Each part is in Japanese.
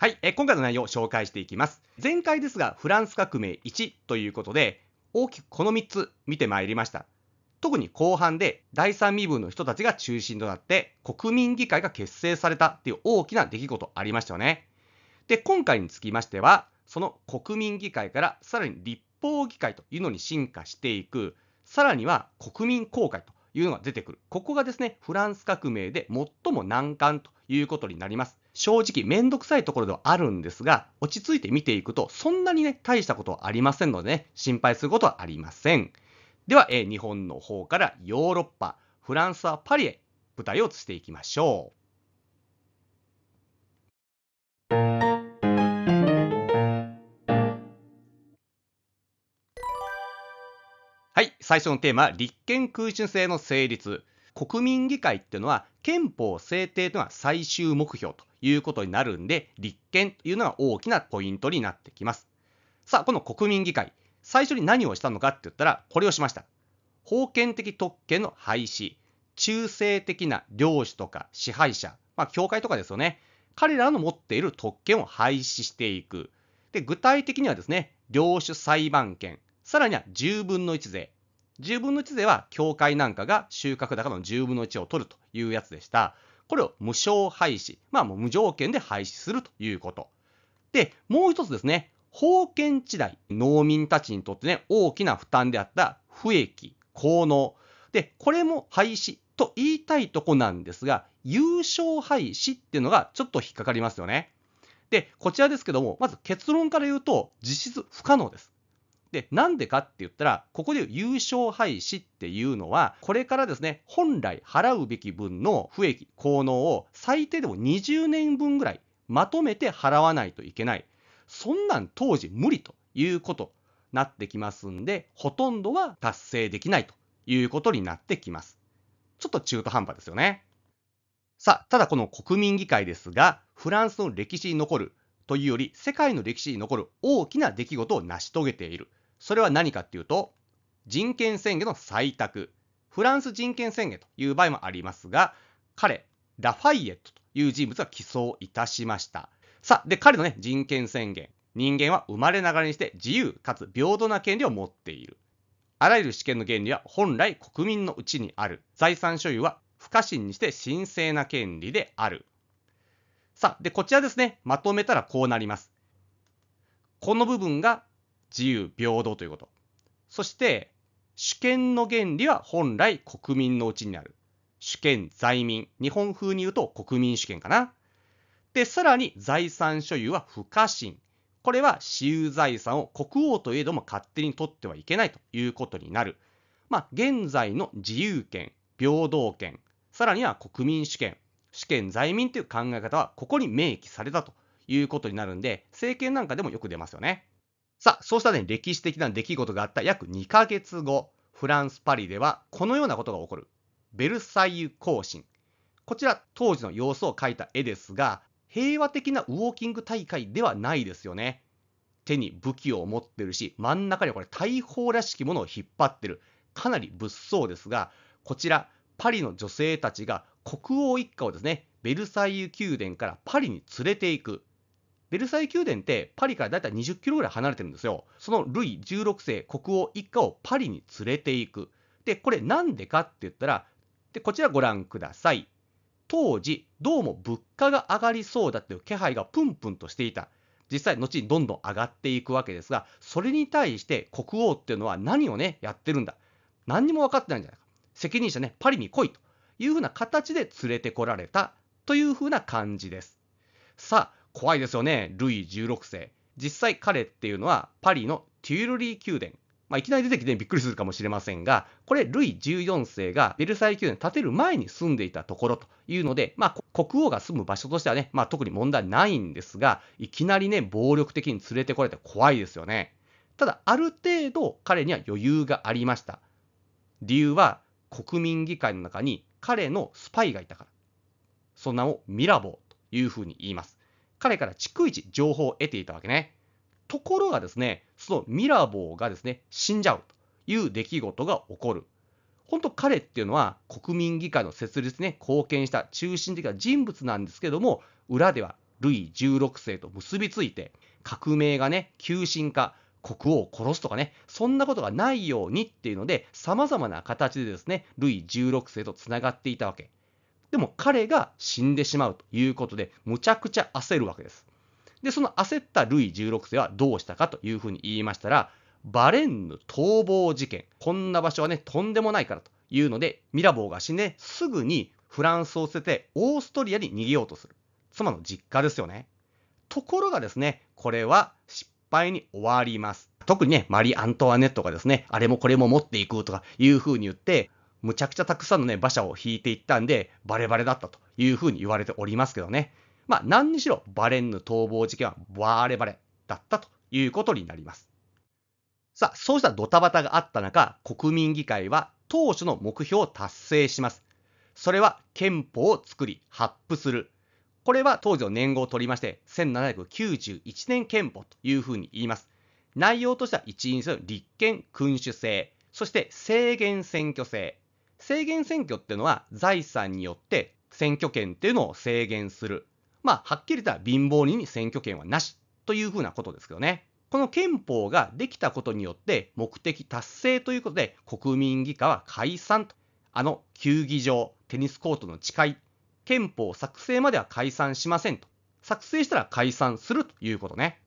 はい、え今回の内容を紹介していきます。前回ですが、フランス革命1ということで、大きくこの3つ見てまいりました。特に後半で第3身分の人たちが中心となって国民議会が結成されたっていう大きな出来事ありましたよね。で、今回につきましては、その国民議会からさらに立法議会というのに進化していく、さらには国民公会というのが出てくる。ここがですね、フランス革命で最も難関ということになります。正直めんどくさいところではあるんですが、落ち着いて見ていくと、そんなにね、大したことはありませんのでね、心配することはありません。では、え日本の方からヨーロッパ、フランスはパリへ舞台を移していきましょう。はい、最初のテーマ、立憲空襲制の成立。国民議会っていうのは憲法制定というのは最終目標と。いうことになるんで、立憲というのが大きなポイントになってきます。さあ、この国民議会、最初に何をしたのかって言ったら、これをしました。封建的特権の廃止、中性的な領主とか支配者、まあ、教会とかですよね。彼らの持っている特権を廃止していく。で、具体的にはですね、領主裁判権、さらには10分の1税。10分の1税は、教会なんかが収穫高の10分の1を取るというやつでした。これを無償廃止。まあもう無条件で廃止するということ。で、もう一つですね。封建時代、農民たちにとってね、大きな負担であった不益、効能。で、これも廃止と言いたいとこなんですが、優勝廃止っていうのがちょっと引っかかりますよね。で、こちらですけども、まず結論から言うと、実質不可能です。で、なんでかって言ったら、ここで優勝廃止っていうのは、これからですね、本来払うべき分の不益、効能を最低でも20年分ぐらいまとめて払わないといけない。そんなん当時無理ということなってきますんで、ほとんどは達成できないということになってきます。ちょっと中途半端ですよね。さあ、ただこの国民議会ですが、フランスの歴史に残るというより、世界の歴史に残る大きな出来事を成し遂げている。それは何かっていうと、人権宣言の採択、フランス人権宣言という場合もありますが、彼、ラファイエットという人物は起訴いたしました。さあ、で、彼のね、人権宣言。人間は生まれながらにして自由かつ平等な権利を持っている。あらゆる主権の原理は本来国民のうちにある。財産所有は不可侵にして神聖な権利である。さあ、で、こちらですね、まとめたらこうなります。この部分が自由、平等ということ。そして、主権の原理は本来国民のうちにある。主権、在民。日本風に言うと国民主権かな。で、さらに財産所有は不可侵。これは私有財産を国王といえども勝手に取ってはいけないということになる。まあ、現在の自由権、平等権、さらには国民主権、主権在民という考え方はここに明記されたということになるんで、政権なんかでもよく出ますよね。さあ、そうしたね、歴史的な出来事があった約2ヶ月後、フランス・パリではこのようなことが起こる。ベルサイユ行進。こちら、当時の様子を描いた絵ですが、平和的なウォーキング大会ではないですよね。手に武器を持ってるし、真ん中にはこれ大砲らしきものを引っ張ってる。かなり物騒ですが、こちら、パリの女性たちが国王一家をですね、ベルサイユ宮殿からパリに連れていく。ベルサイユ宮殿ってパリからだいたい20キロぐらい離れてるんですよ。そのルイ16世国王一家をパリに連れていく。で、これなんでかって言ったら、で、こちらご覧ください。当時、どうも物価が上がりそうだという気配がプンプンとしていた。実際、後にどんどん上がっていくわけですが、それに対して国王っていうのは何をね、やってるんだ。何にも分かってないんじゃないか。責任者ね、パリに来いというふうな形で連れてこられたというふうな感じです。さあ、怖いですよね、ルイ16世。実際彼っていうのはパリのテュールリー宮殿。まあ、いきなり出てきてびっくりするかもしれませんが、これ、ルイ14世がベルサイユ宮殿建てる前に住んでいたところというので、まあ、国王が住む場所としてはね、まあ、特に問題ないんですが、いきなりね、暴力的に連れてこれて怖いですよね。ただ、ある程度彼には余裕がありました。理由は、国民議会の中に彼のスパイがいたから。その名をミラボーというふうに言います。彼から逐一情報を得ていたわけね。ところがですね、そのミラボーがですね、死んじゃうという出来事が起こる。本当彼っていうのは国民議会の設立に、ね、貢献した中心的な人物なんですけども、裏ではルイ16世と結びついて、革命がね、急進化、国王を殺すとかね、そんなことがないようにっていうので、様々な形でですね、ルイ16世とつながっていたわけ。でも彼が死んでしまうということで、むちゃくちゃ焦るわけです。で、その焦ったルイ16世はどうしたかというふうに言いましたら、バレンヌ逃亡事件。こんな場所はね、とんでもないからというので、ミラボーが死んですぐにフランスを捨ててオーストリアに逃げようとする。妻の実家ですよね。ところがですね、これは失敗に終わります。特にね、マリ・アントワネットがですね、あれもこれも持っていくとかいうふうに言って、むちゃくちゃたくさんのね、馬車を引いていったんで、バレバレだったというふうに言われておりますけどね。まあ、何にしろ、バレンヌ逃亡事件はバレバレだったということになります。さあ、そうしたドタバタがあった中、国民議会は当初の目標を達成します。それは憲法を作り、発布する。これは当時の年号を取りまして、1791年憲法というふうに言います。内容としては一員制の立憲君主制、そして制限選挙制、制限選挙っていうのは財産によって選挙権っていうのを制限する。まあ、はっきり言ったら貧乏人に選挙権はなしというふうなことですけどね。この憲法ができたことによって目的達成ということで国民議会は解散と。あの球技場、テニスコートの誓い、憲法作成までは解散しませんと。作成したら解散するということね。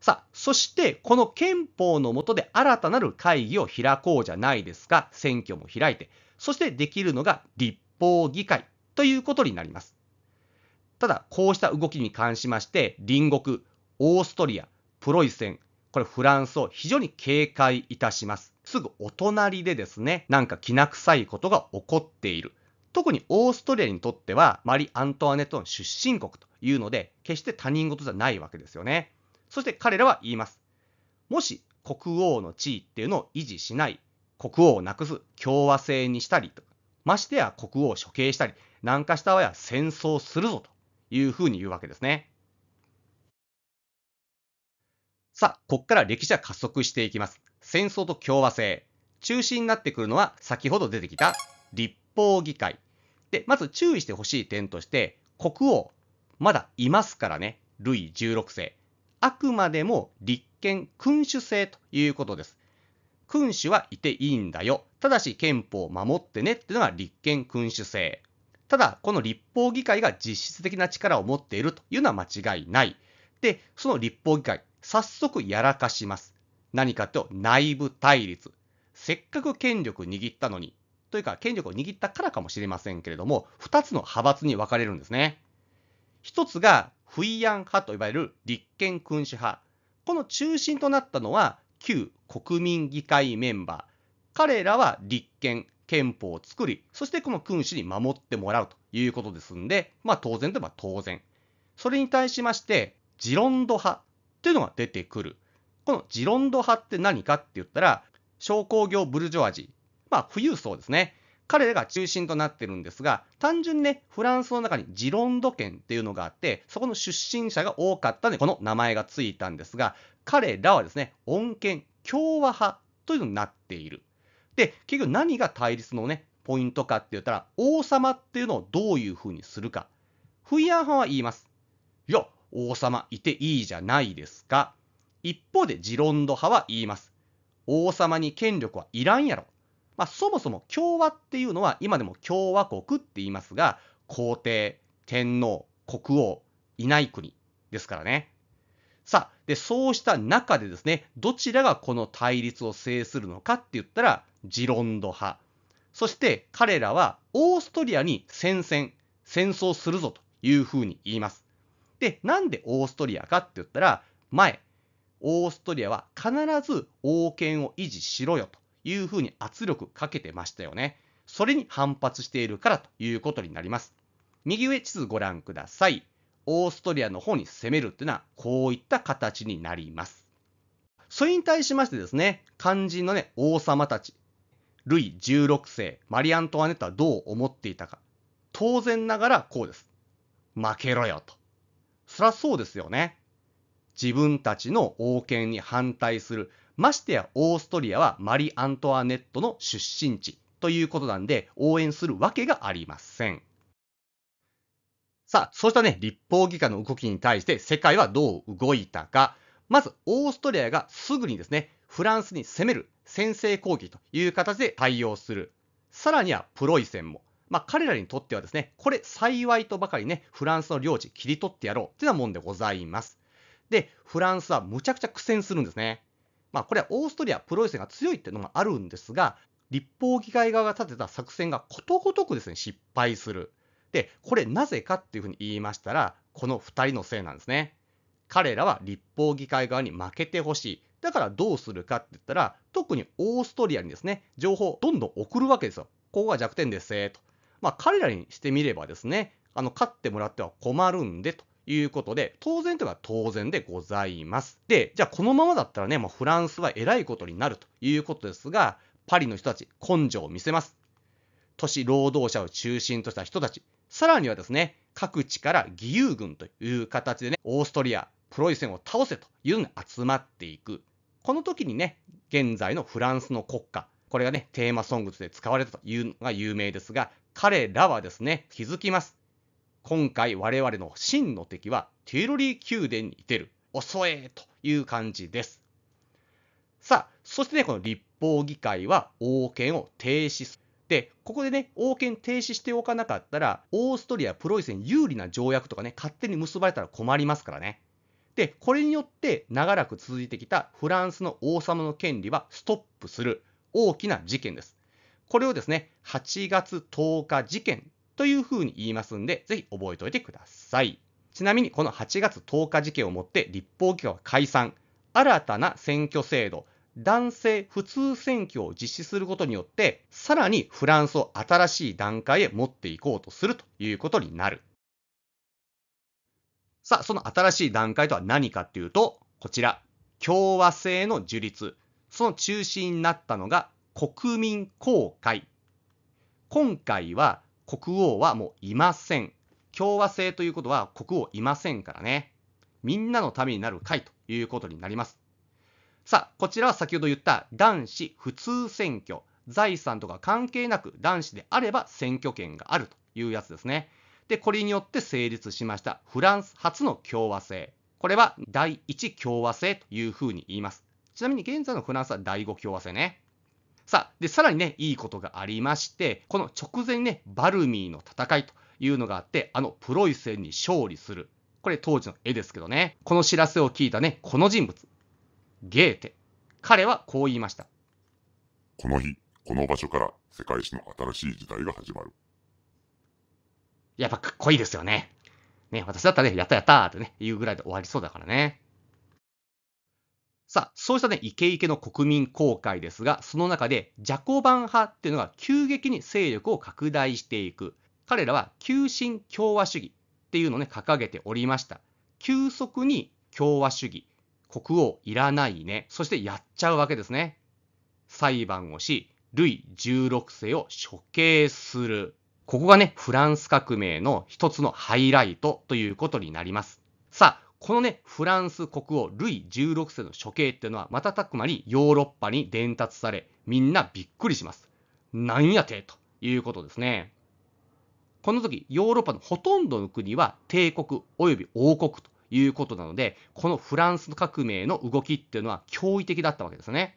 さあ、そしてこの憲法の下で新たなる会議を開こうじゃないですか、選挙も開いて、そしてできるのが立法議会ということになります。ただ、こうした動きに関しまして、隣国、オーストリア、プロイセン、これフランスを非常に警戒いたします。すぐお隣でですね、なんかきな臭いことが起こっている。特にオーストリアにとっては、マリ・アントワネットの出身国というので、決して他人事じゃないわけですよね。そして彼らは言います。もし国王の地位っていうのを維持しない、国王をなくす、共和制にしたりとか、ましてや国王を処刑したり、南下したは戦争するぞというふうに言うわけですね。さあ、こっから歴史は加速していきます。戦争と共和制。中心になってくるのは先ほど出てきた立法議会。で、まず注意してほしい点として、国王、まだいますからね。ルイ16世。あくまでも立憲君主制ということです。君主はいていいんだよ。ただし憲法を守ってねっていうのが立憲君主制。ただ、この立法議会が実質的な力を持っているというのは間違いない。で、その立法議会、早速やらかします。何かと内部対立。せっかく権力握ったのに、というか権力を握ったからかもしれませんけれども、2つの派閥に分かれるんですね。1つがイアン派といわれる立憲君主派。この中心となったのは旧国民議会メンバー。彼らは立憲、憲法を作り、そしてこの君主に守ってもらうということですんで、まあ当然といえば当然。それに対しまして、ジロンド派というのが出てくる。このジロンド派って何かって言ったら、商工業ブルジョアジー、まあ富裕層ですね。彼らが中心となってるんですが、単純にね、フランスの中にジロンド県っていうのがあって、そこの出身者が多かったので、この名前がついたんですが、彼らはですね、穏健、共和派というのになっている。で、結局何が対立のね、ポイントかって言ったら、王様っていうのをどういうふうにするか。フイアン派は言います。いや、王様いていいじゃないですか。一方でジロンド派は言います。王様に権力はいらんやろ。まあ、そもそも共和っていうのは今でも共和国って言いますが、皇帝、天皇、国王、いない国ですからね。さあ、で、そうした中でですね、どちらがこの対立を制するのかって言ったら、ジロンド派。そして彼らはオーストリアに戦線、戦争するぞというふうに言います。で、なんでオーストリアかって言ったら、前、オーストリアは必ず王権を維持しろよというふうに圧力かけてましたよね。それに反発しているからということになります。右上地図ご覧ください。オーストリアの方に攻めるっていうのはこういった形になります。それに対しましてですね、肝心のね、王様たち、ルイ16世、マリアントワネットはどう思っていたか。当然ながらこうです。負けろよと。そりゃそうですよね。自分たちの王権に反対するましてやオーストリアはマリ・アントワネットの出身地ということなんで、応援するわけがありません。さあ、そうしたね、立法議会の動きに対して世界はどう動いたか。まず、オーストリアがすぐにですね、フランスに攻める先制攻撃という形で対応する。さらにはプロイセンも。まあ、彼らにとってはですね、これ幸いとばかりね、フランスの領地切り取ってやろうってなもんでございます。で、フランスはむちゃくちゃ苦戦するんですね。まあ、これはオーストリア、プロイセンが強いっていうのもあるんですが、立法議会側が立てた作戦がことごとくですね、失敗する。で、これなぜかっていうふうに言いましたら、この2人のせいなんですね。彼らは立法議会側に負けてほしい。だからどうするかって言ったら、特にオーストリアにですね、情報をどんどん送るわけですよ。ここが弱点です、と。まあ、彼らにしてみればですね、あの、勝ってもらっては困るんで、と。いうことで、当然といは当然でございます。で、じゃあこのままだったらね、もうフランスはえらいことになるということですが、パリの人たち、根性を見せます。都市労働者を中心とした人たち、さらにはですね、各地から義勇軍という形でね、オーストリア、プロイセンを倒せというのが集まっていく。この時にね、現在のフランスの国家、これがね、テーマソングとして使われたというのが有名ですが、彼らはですね、気づきます。今回我々の真の敵はティロリー宮殿にいてる。遅えという感じです。さあ、そしてね、この立法議会は王権を停止する。で、ここでね、王権停止しておかなかったら、オーストリア、プロイセン有利な条約とかね、勝手に結ばれたら困りますからね。で、これによって長らく続いてきたフランスの王様の権利はストップする大きな事件です。これをですね、8月10日事件というふうに言いますんで、ぜひ覚えておいてください。ちなみにこの8月10日事件をもって立法機関は解散、新たな選挙制度、男性普通選挙を実施することによって、さらにフランスを新しい段階へ持っていこうとするということになる。さあ、その新しい段階とは何かっていうと、こちら、共和制の樹立。その中心になったのが国民公開。今回は国王はもういません。共和制ということは国王いませんからね。みんなのためになる会ということになります。さあ、こちらは先ほど言った男子普通選挙。財産とか関係なく男子であれば選挙権があるというやつですね。で、これによって成立しましたフランス初の共和制。これは第1共和制というふうに言います。ちなみに現在のフランスは第5共和制ね。さあ、で、さらにね、いいことがありまして、この直前にね、バルミーの戦いというのがあって、あのプロイセンに勝利する。これ当時の絵ですけどね。この知らせを聞いたね、この人物。ゲーテ。彼はこう言いました。この日、この場所から世界史の新しい時代が始まる。やっぱかっこいいですよね。ね、私だったらね、やったやったーってね、言うぐらいで終わりそうだからね。さあ、そうしたね、イケイケの国民公開ですが、その中で、ジャコバン派っていうのが急激に勢力を拡大していく。彼らは、急進共和主義っていうのをね、掲げておりました。急速に共和主義、国王いらないね、そしてやっちゃうわけですね。裁判をし、ルイ16世を処刑する。ここがね、フランス革命の一つのハイライトということになります。さあ、このね、フランス国王、ルイ16世の処刑っていうのは、瞬く間にヨーロッパに伝達され、みんなびっくりします。なんやてということですね。この時、ヨーロッパのほとんどの国は帝国及び王国ということなので、このフランス革命の動きっていうのは驚異的だったわけですね。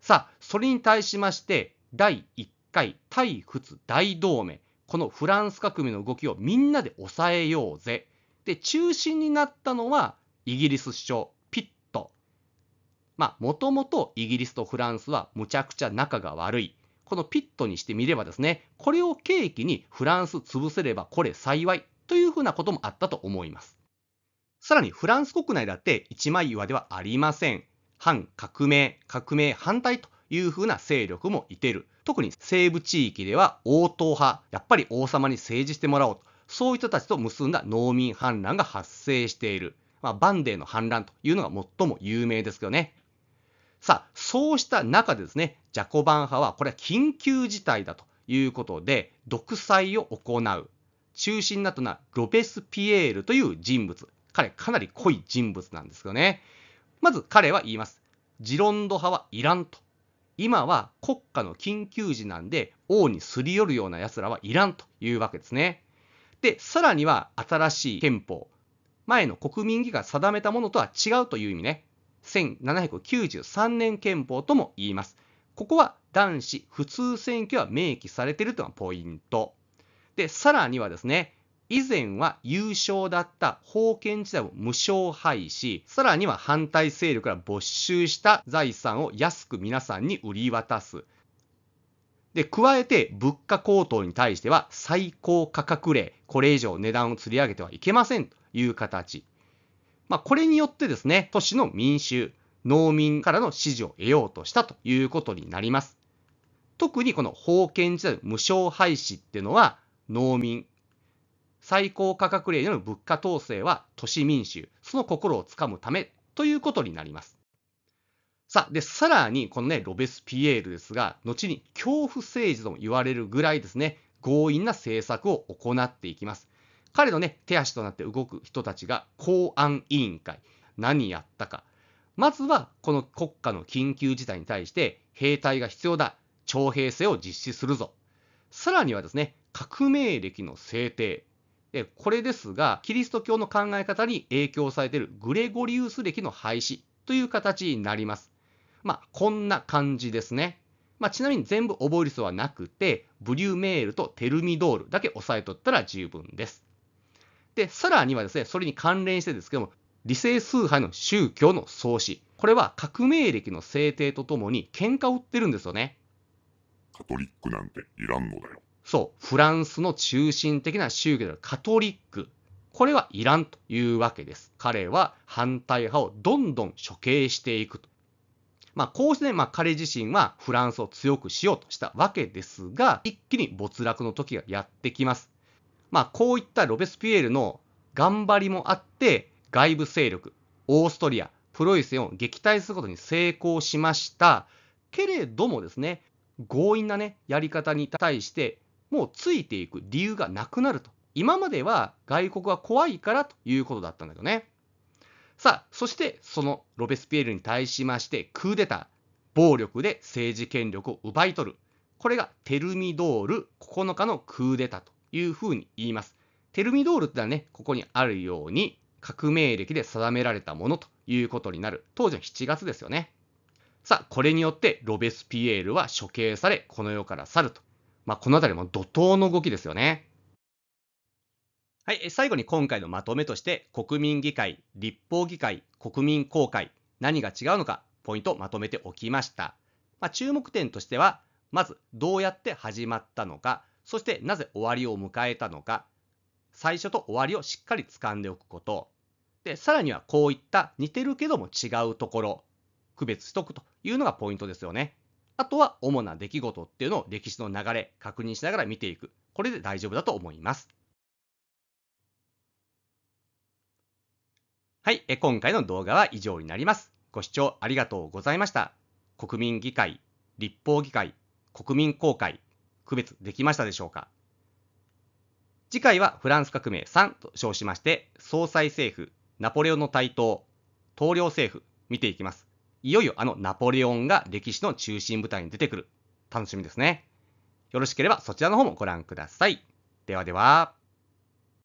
さあ、それに対しまして、第1回対仏大同盟、このフランス革命の動きをみんなで抑えようぜ。で、中心になったのはイギリス首相、ピット。まあ、もともとイギリスとフランスはむちゃくちゃ仲が悪い。このピットにしてみればですね、これを契機にフランス潰せればこれ幸いというふうなこともあったと思います。さらにフランス国内だって一枚岩ではありません。反革命、革命反対というふうな勢力もいてる。特に西部地域では王党派、やっぱり王様に政治してもらおうとそういう人たちと結んだ農民反乱が発生している。まあ、バンデーの反乱というのが最も有名ですけどね。さあ、そうした中でですね、ジャコバン派は、これは緊急事態だということで、独裁を行う。中心になったのは、ロペスピエールという人物。彼、かなり濃い人物なんですよね。まず彼は言います。ジロンド派はいらんと。今は国家の緊急時なんで、王にすり寄るような奴らはいらんというわけですね。で、さらには新しい憲法、前の国民議が定めたものとは違うという意味ね。1793年憲法とも言います。ここは男子普通選挙は明記されているというのがポイント。で、さらにはですね、以前は優勝だった封建時代を無償廃止、さらには反対勢力から没収した財産を安く皆さんに売り渡す。で、加えて物価高騰に対しては最高価格例、これ以上値段をつり上げてはいけませんという形。まあ、これによってですね、都市の民衆、農民からの支持を得ようとしたということになります。特にこの封建時代の無償廃止っていうのは農民、最高価格例での物価統制は都市民衆、その心をつかむためということになります。さあ、で、さらに、このね、ロベスピエールですが、後に恐怖政治とも言われるぐらいですね、強引な政策を行っていきます。彼のね、手足となって動く人たちが公安委員会。何やったか。まずは、この国家の緊急事態に対して、兵隊が必要だ。徴兵制を実施するぞ。さらにはですね、革命歴の制定。でこれですが、キリスト教の考え方に影響されているグレゴリウス歴の廃止という形になります。まあ、こんな感じですね。まあ、ちなみに全部覚える必要はなくて、ブリューメールとテルミドールだけ押さえとったら十分です。で、さらにはですね、それに関連してですけども、理性崇拝の宗教の創始。これは革命歴の制定とともに喧嘩を売ってるんですよね。カトリックなんていらんのだよ。そう、フランスの中心的な宗教であるカトリック。これはいらんというわけです。彼は反対派をどんどん処刑していくと。まあ、こうしてね、まあ、彼自身はフランスを強くしようとしたわけですが、一気に没落の時がやってきます。まあ、こういったロベスピエールの頑張りもあって、外部勢力、オーストリア、プロイセンを撃退することに成功しました。けれどもですね、強引なね、やり方に対して、もうついていく理由がなくなると。今までは外国は怖いからということだったんだけどね。さあ、そしてそのロベスピエールに対しまして、クーデター、暴力で政治権力を奪い取る。これがテルミドール9日のクーデターというふうに言います。テルミドールってのはね、ここにあるように、革命歴で定められたものということになる。当時の7月ですよね。さあ、これによってロベスピエールは処刑され、この世から去ると。まあ、この辺りも怒涛の動きですよね。はい、最後に今回のまとめとして、国民議会、立法議会、国民公開、何が違うのか、ポイントをまとめておきました。まあ、注目点としては、まずどうやって始まったのか、そしてなぜ終わりを迎えたのか、最初と終わりをしっかり掴んでおくこと、で、さらにはこういった似てるけども違うところ、区別しとくというのがポイントですよね。あとは主な出来事っていうのを歴史の流れ確認しながら見ていく。これで大丈夫だと思います。はい、え今回の動画は以上になります。ご視聴ありがとうございました。国民議会、立法議会、国民公会、区別できましたでしょうか次回はフランス革命3と称しまして、総裁政府、ナポレオンの台頭、統領政府、見ていきます。いよいよあのナポレオンが歴史の中心舞台に出てくる。楽しみですね。よろしければそちらの方もご覧ください。ではでは。